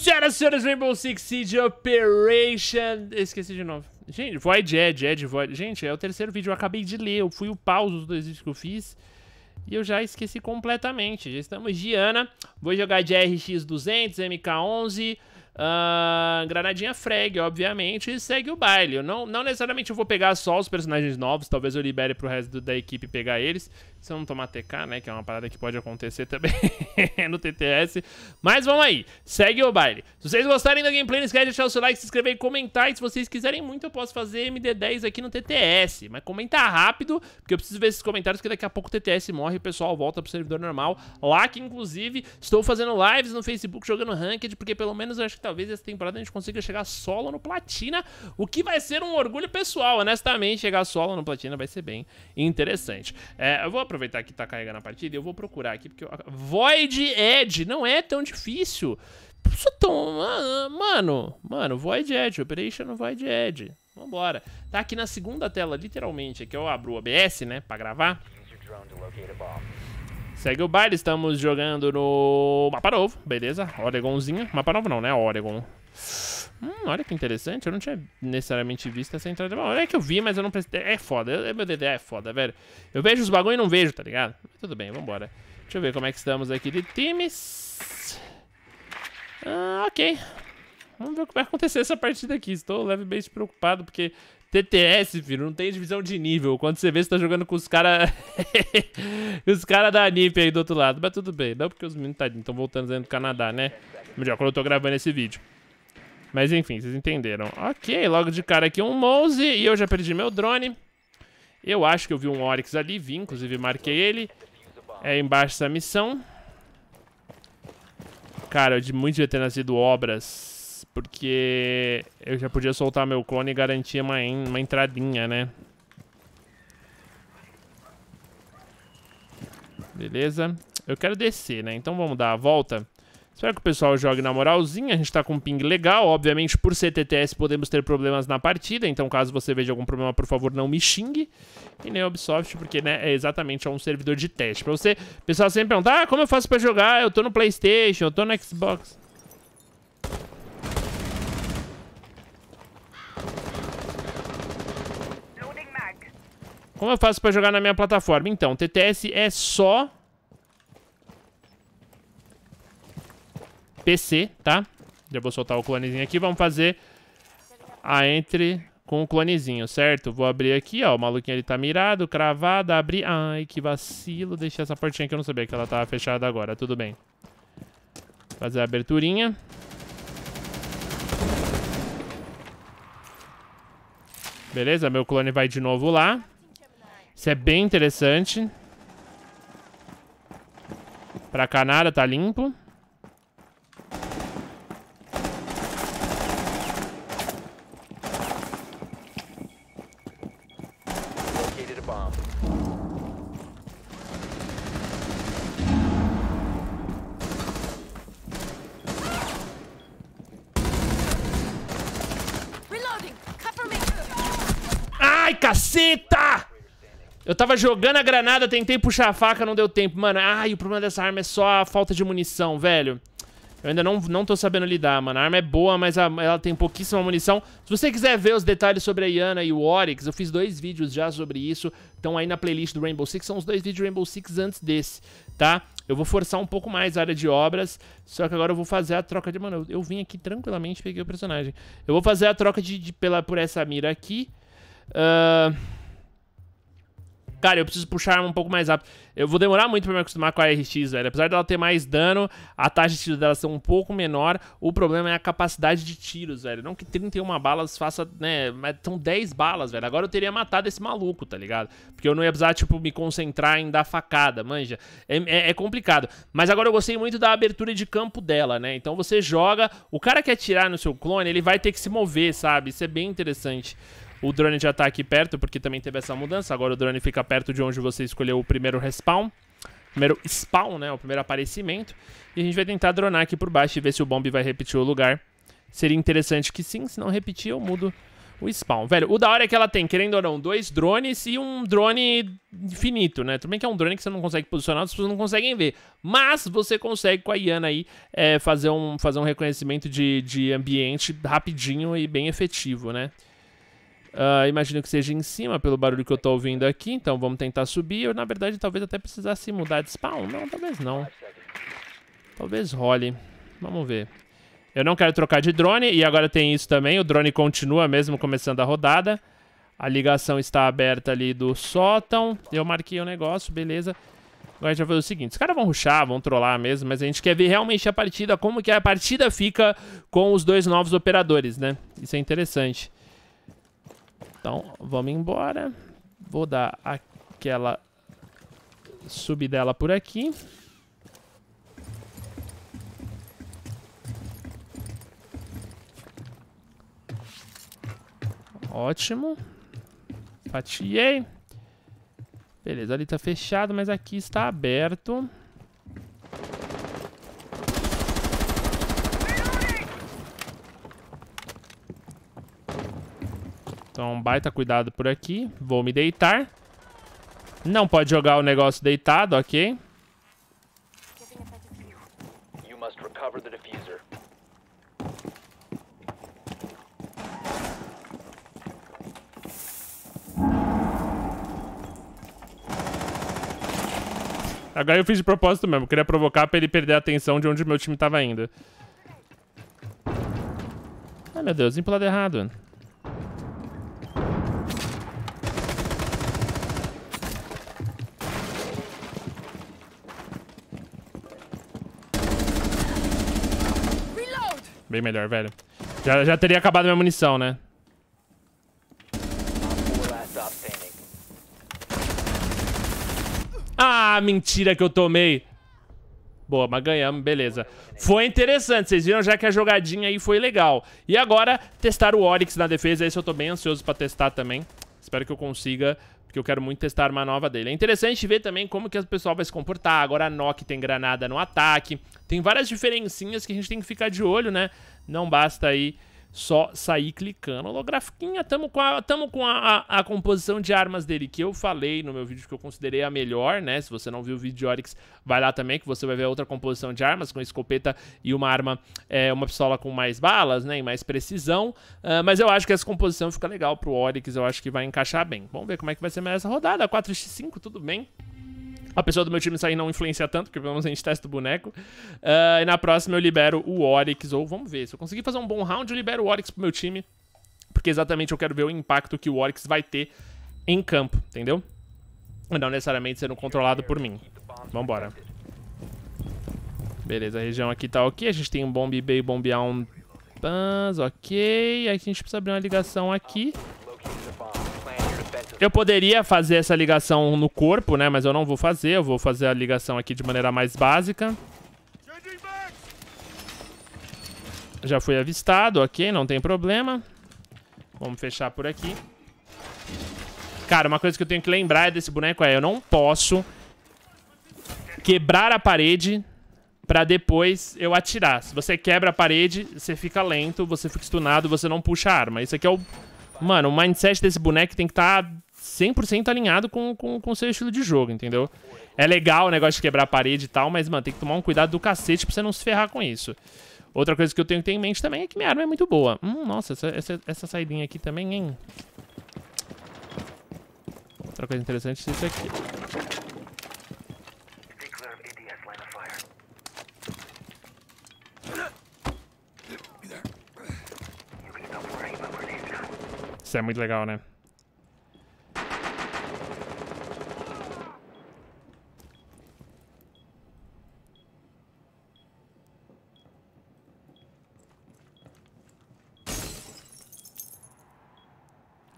Senhoras e senhores, Rainbow Six Siege Operation... Esqueci de novo. Gente, Void Edge, Edge Void... Gente, é o terceiro vídeo, eu acabei de ler, eu fui o pause os dois vídeos que eu fiz... E eu já esqueci completamente, já estamos de Ana. Vou jogar de RX 200, MK11... Uh, granadinha frag, obviamente, e segue o baile. Eu não, não necessariamente eu vou pegar só os personagens novos, talvez eu libere pro resto da equipe pegar eles se não tomar TK, né? Que é uma parada que pode acontecer também no TTS. Mas vamos aí, segue o baile. Se vocês gostarem da gameplay, não esquece de deixar o seu like, se inscrever e comentar. E se vocês quiserem muito, eu posso fazer MD10 aqui no TTS. Mas comenta rápido, porque eu preciso ver esses comentários, que daqui a pouco o TTS morre e o pessoal volta pro servidor normal. Lá que, inclusive, estou fazendo lives no Facebook, jogando Ranked, porque pelo menos eu acho que talvez essa temporada a gente consiga chegar solo no Platina, o que vai ser um orgulho pessoal. Honestamente, chegar solo no Platina vai ser bem interessante. É, eu vou aproveitar que tá carregando a partida e eu vou procurar aqui, porque... Eu... Void Edge não é tão difícil. Tão... Ah, ah, mano, mano, Void Edge, Operation Void Edge. Vambora. Tá aqui na segunda tela, literalmente. Aqui eu abro o OBS, né, pra gravar. Segue o baile, estamos jogando no mapa novo, beleza? Oregonzinha. Mapa novo não, né? Oregon. Hum, olha que interessante, eu não tinha necessariamente visto essa entrada. Bom, é que eu vi, mas eu não prestei. É foda, eu, meu DDA é foda, velho. Eu vejo os bagulho e não vejo, tá ligado? tudo bem, vambora. Deixa eu ver como é que estamos aqui de times. Ah, ok. Vamos ver o que vai acontecer essa partida aqui. Estou levemente preocupado, porque TTS, filho, não tem divisão de nível. Quando você vê, você tá jogando com os caras... os caras da NIP aí do outro lado. Mas tudo bem, não porque os meninos estão tá- voltando dentro do Canadá, né? Melhor, quando eu tô gravando esse vídeo. Mas enfim, vocês entenderam. Ok, logo de cara aqui um Mouse e eu já perdi meu drone. Eu acho que eu vi um Oryx ali, vi, inclusive marquei ele. É embaixo dessa missão. Cara, eu muito devia ter nascido obras, porque eu já podia soltar meu clone e garantir uma, uma entradinha, né? Beleza. Eu quero descer, né? Então vamos dar a volta. Será que o pessoal jogue na moralzinha? A gente tá com um ping legal. Obviamente, por ser TTS, podemos ter problemas na partida. Então, caso você veja algum problema, por favor, não me xingue. E nem Ubisoft, porque, né, é exatamente é um servidor de teste. Pra você, o pessoal sempre pergunta, ah, como eu faço pra jogar? Eu tô no Playstation, eu tô no Xbox. Como eu faço pra jogar na minha plataforma? Então, TTS é só PC, tá? Já vou soltar o clonezinho aqui. Vamos fazer a entre com o clonezinho, certo? Vou abrir aqui, ó. O maluquinho ele tá mirado, cravado, abri... Ai, que vacilo. Deixei essa portinha que eu não sabia que ela tava fechada agora. Tudo bem. Fazer a aberturinha. Beleza, meu clone vai de novo lá. Isso é bem interessante. Pra cá nada, tá limpo. bomb. Ai, caceta! Eu tava jogando a granada, tentei puxar a faca, não deu tempo. Mano, ai, o problema dessa arma é só a falta de munição, velho. Eu ainda não, não tô sabendo lidar, mano. A arma é boa, mas a, ela tem pouquíssima munição. Se você quiser ver os detalhes sobre a Yana e o Oryx, eu fiz dois vídeos já sobre isso. Estão aí na playlist do Rainbow Six. São os dois vídeos do Rainbow Six antes desse, tá? Eu vou forçar um pouco mais a área de obras. Só que agora eu vou fazer a troca de... Mano, eu, eu vim aqui tranquilamente peguei o personagem. Eu vou fazer a troca de, de pela, por essa mira aqui. Ahn... Uh... Cara, eu preciso puxar a arma um pouco mais rápido. Eu vou demorar muito pra me acostumar com a RX, velho. Apesar dela ter mais dano, a taxa de tiro dela ser um pouco menor, o problema é a capacidade de tiros, velho. Não que 31 balas faça, né, mas são 10 balas, velho. Agora eu teria matado esse maluco, tá ligado? Porque eu não ia precisar, tipo, me concentrar em dar facada, manja. É, é, é complicado. Mas agora eu gostei muito da abertura de campo dela, né? Então você joga, o cara que atirar no seu clone, ele vai ter que se mover, sabe? Isso é bem interessante. O drone já tá aqui perto, porque também teve essa mudança. Agora o drone fica perto de onde você escolheu o primeiro respawn. Primeiro spawn, né? O primeiro aparecimento. E a gente vai tentar dronar aqui por baixo e ver se o bomb vai repetir o lugar. Seria interessante que sim, se não repetir, eu mudo o spawn. Velho, o da hora é que ela tem, querendo ou não, dois drones e um drone infinito, né? Tudo bem que é um drone que você não consegue posicionar, as pessoas não conseguem ver. Mas você consegue com a Iana aí é, fazer, um, fazer um reconhecimento de, de ambiente rapidinho e bem efetivo, né? Uh, imagino que seja em cima, pelo barulho que eu tô ouvindo aqui. Então vamos tentar subir. Eu, na verdade, talvez até precisasse mudar de spawn. Não, talvez não. Talvez role. Vamos ver. Eu não quero trocar de drone. E agora tem isso também. O drone continua mesmo começando a rodada. A ligação está aberta ali do sótão. Eu marquei o um negócio, beleza. Agora a gente vai fazer o seguinte, os caras vão ruxar, vão trollar mesmo, mas a gente quer ver realmente a partida, como que a partida fica com os dois novos operadores, né? Isso é interessante. Então, vamos embora. Vou dar aquela subidela por aqui. Ótimo. Fatiei. Beleza, ali está fechado, mas aqui está aberto. Então, baita cuidado por aqui. Vou me deitar. Não pode jogar o negócio deitado, ok. Agora eu fiz de propósito mesmo. Queria provocar pra ele perder a atenção de onde meu time tava indo. Ai, meu Deus. lado errado. Bem melhor, velho. Já, já teria acabado minha munição, né? Ah, mentira que eu tomei. Boa, mas ganhamos, beleza. Foi interessante, vocês viram já que a jogadinha aí foi legal. E agora, testar o Oryx na defesa, esse eu tô bem ansioso pra testar também. Espero que eu consiga, porque eu quero muito testar a arma nova dele. É interessante ver também como que o pessoal vai se comportar. Agora a Nok tem granada no ataque. Tem várias diferencinhas que a gente tem que ficar de olho, né? Não basta aí só sair clicando. Holografiquinha, tamo com, a, tamo com a, a, a, composição de armas dele, que eu falei no meu vídeo que eu considerei a melhor, né? Se você não viu o vídeo de Oryx, vai lá também, que você vai ver outra composição de armas, com escopeta e uma arma, é, uma pistola com mais balas, né? E mais precisão. Uh, mas eu acho que essa composição fica legal pro Oryx, eu acho que vai encaixar bem. Vamos ver como é que vai ser mais essa rodada. 4x5, tudo bem. A pessoa do meu time sair não influencia tanto, porque pelo menos a gente testa o boneco. Uh, e na próxima eu libero o Oryx, ou vamos ver. Se eu conseguir fazer um bom round, eu libero o Oryx pro meu time. Porque exatamente eu quero ver o impacto que o Oryx vai ter em campo, entendeu? Não necessariamente sendo controlado por mim. Vambora. Beleza, a região aqui tá ok. A gente tem um bomb bay, bombear um... Bans, ok. Aí a gente precisa abrir uma ligação aqui. Eu poderia fazer essa ligação no corpo, né? Mas eu não vou fazer. Eu vou fazer a ligação aqui de maneira mais básica. Já foi avistado, ok, não tem problema. Vamos fechar por aqui. Cara, uma coisa que eu tenho que lembrar desse boneco é... Eu não posso quebrar a parede pra depois eu atirar. Se você quebra a parede, você fica lento, você fica stunado, você não puxa a arma. Isso aqui é o... Mano, o mindset desse boneco tem que estar tá 100% alinhado com, com, com o seu estilo de jogo, entendeu? É legal o negócio de quebrar a parede e tal, mas, mano, tem que tomar um cuidado do cacete pra você não se ferrar com isso. Outra coisa que eu tenho que ter em mente também é que minha arma é muito boa. Hum, nossa, essa, essa, essa saidinha aqui também, hein? Outra coisa interessante é isso aqui. Isso é muito legal, né?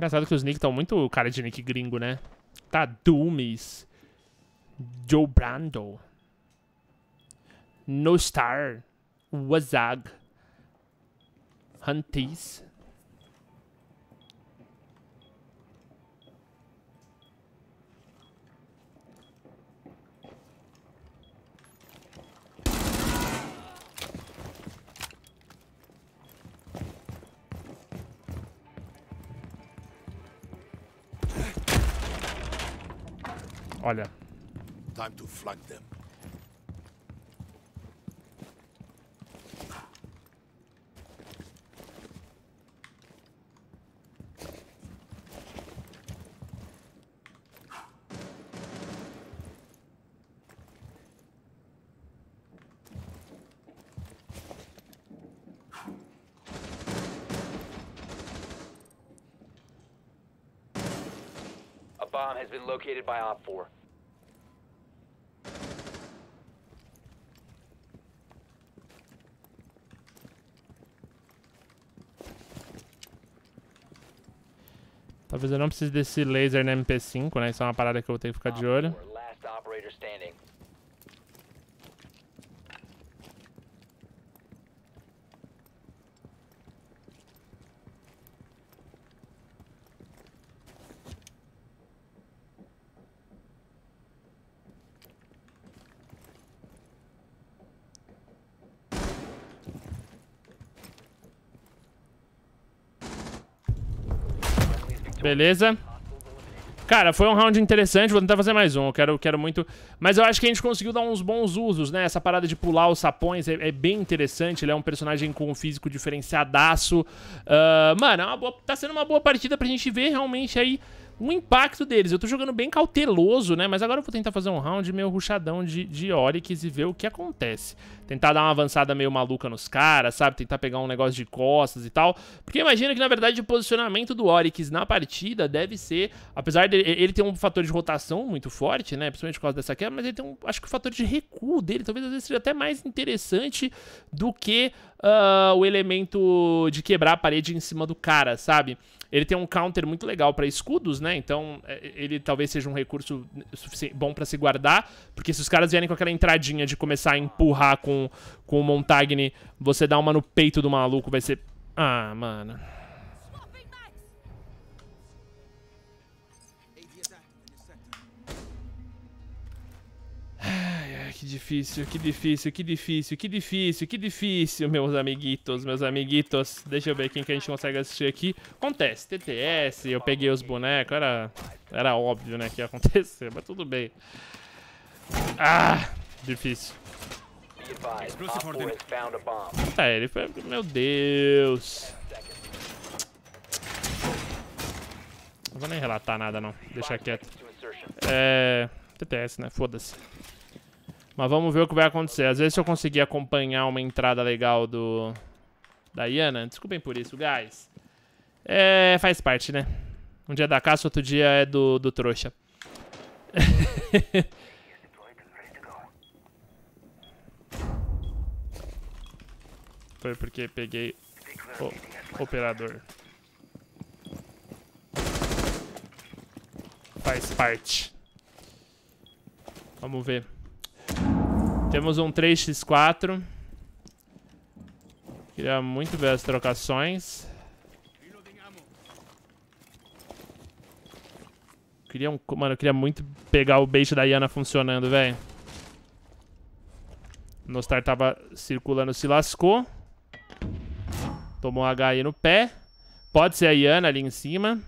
Engraçado que os Nick estão muito cara de Nick gringo, né? Tá Doomies. Joe Brando. No Star. Wazag. Hunties. Olha. Time to flank them. bomb has been located by Op 4. Talvez eu não precise desse laser na MP5, né? Isso é uma parada que eu vou ter que ficar de olho. Last operator standing. Beleza. Cara, foi um round interessante, vou tentar fazer mais um, eu quero, quero muito... Mas eu acho que a gente conseguiu dar uns bons usos, né? Essa parada de pular os sapões é, é bem interessante, ele é um personagem com um físico diferenciadaço. Uh, mano, é boa, tá sendo uma boa partida pra gente ver realmente aí o impacto deles. Eu tô jogando bem cauteloso, né? Mas agora eu vou tentar fazer um round meio ruchadão de, de Oryx e ver o que acontece. Tentar dar uma avançada meio maluca nos caras, sabe? Tentar pegar um negócio de costas e tal. Porque imagina que, na verdade, o posicionamento do Oryx na partida deve ser... Apesar dele ele ter um fator de rotação muito forte, né? Principalmente por causa dessa quebra, mas ele tem um... Acho que o fator de recuo dele talvez às vezes seja até mais interessante do que uh, o elemento de quebrar a parede em cima do cara, sabe? Ele tem um counter muito legal para escudos, né? Então é, ele talvez seja um recurso bom para se guardar, porque se os caras vierem com aquela entradinha de começar a empurrar com, com o Montagni, você dá uma no peito do maluco, vai ser... Ah, mano... que difícil, que difícil, que difícil, que difícil, que difícil, meus amiguitos, meus amiguitos. Deixa eu ver quem que a gente consegue assistir aqui. Acontece, TTS, eu peguei os bonecos, era, era óbvio, né, que ia acontecer, mas tudo bem. Ah, difícil. É, ele foi... Meu Deus. Não vou nem relatar nada, não. Deixa quieto. É... TTS, né? Foda-se. Mas vamos ver o que vai acontecer. Às vezes se eu conseguir acompanhar uma entrada legal do... Da Yana. Desculpem por isso, guys. É... Faz parte, né? Um dia é da caça, outro dia é do, do trouxa. Foi porque peguei o operador. Faz parte. Vamos ver. Temos um 3x4. Queria muito ver as trocações. Queria um... Mano, eu queria muito pegar o bait da Yana funcionando, velho. Nostar tava circulando, se lascou. Tomou um HI no pé. Pode ser a Yana ali em cima.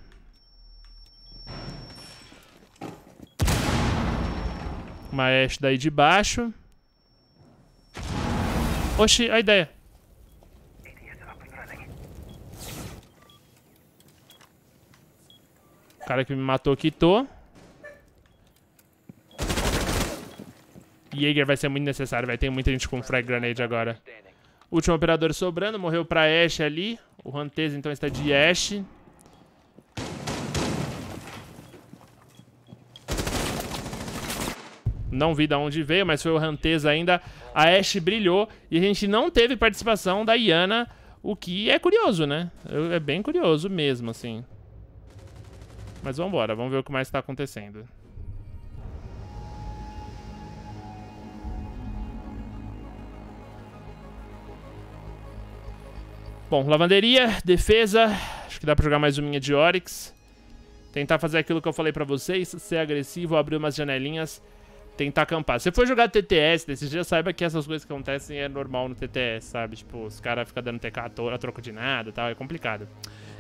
Uma Ashe daí de baixo. Oxi, a ideia. O cara que me matou quitou. Jaeger vai ser muito necessário, vai ter muita gente com frag grenade agora. Último operador sobrando, morreu pra Ashe ali. O Hantez então está de Ashe. não vi de onde veio, mas foi o Rantes ainda. A Ashe brilhou e a gente não teve participação da Iana, o que é curioso, né? É bem curioso mesmo, assim. Mas vamos embora, vamos ver o que mais está acontecendo. Bom, lavanderia, defesa, acho que dá pra jogar mais uma minha de Oryx. Tentar fazer aquilo que eu falei pra vocês, ser agressivo, abrir umas janelinhas tentar acampar. Se for jogar TTS desses dias, saiba que essas coisas que acontecem é normal no TTS, sabe? Tipo, os caras ficam dando TK a troco de nada e tal, é complicado.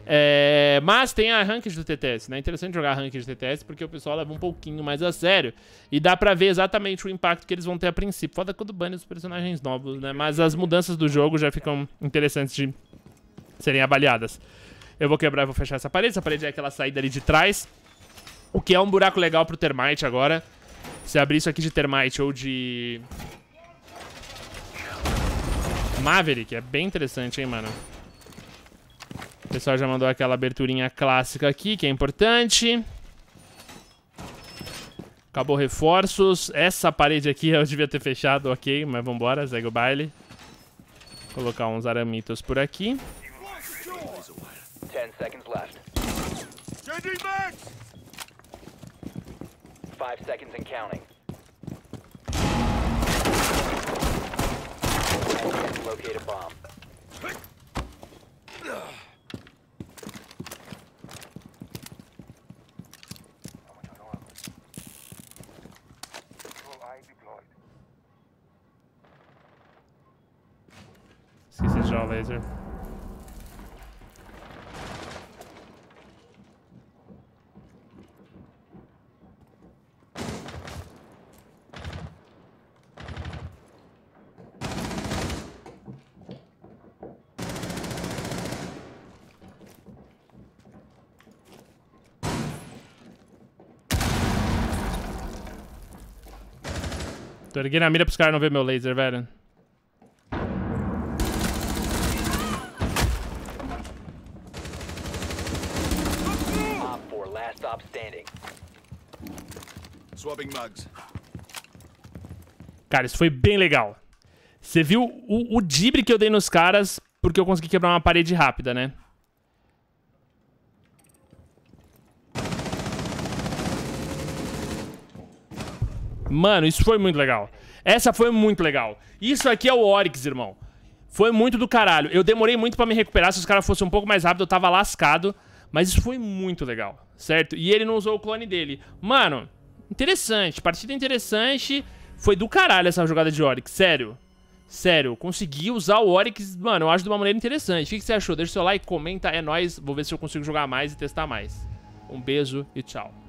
É, mas tem a ranked do TTS, né? É interessante jogar a ranked do TTS porque o pessoal leva um pouquinho mais a sério. E dá pra ver exatamente o impacto que eles vão ter a princípio. Foda quando banha os personagens novos, né? Mas as mudanças do jogo já ficam interessantes de serem avaliadas. Eu vou quebrar e vou fechar essa parede. Essa parede é aquela saída ali de trás. O que é um buraco legal pro Termite agora. Se abrir isso aqui de Termite ou de... Maverick, é bem interessante, hein, mano. O pessoal já mandou aquela aberturinha clássica aqui, que é importante. Acabou reforços. Essa parede aqui eu devia ter fechado, ok, mas vambora, segue o baile. colocar uns aramitos por aqui. 10 segundos left. back! Five seconds and counting. Locate a bomb. laser. Tô erguendo a mira pros caras não ver meu laser, velho. Cara, isso foi bem legal. Você viu o, o dibre que eu dei nos caras porque eu consegui quebrar uma parede rápida, né? Mano, isso foi muito legal. Essa foi muito legal. Isso aqui é o Oryx, irmão. Foi muito do caralho. Eu demorei muito pra me recuperar. Se os caras fossem um pouco mais rápido, eu tava lascado. Mas isso foi muito legal, certo? E ele não usou o clone dele. Mano, interessante. Partida interessante. Foi do caralho essa jogada de Oryx, sério. Sério, consegui usar o Oryx, mano, eu acho de uma maneira interessante. O que, você achou? Deixa o seu like, comenta, é nóis. Vou ver se eu consigo jogar mais e testar mais. Um beijo e tchau.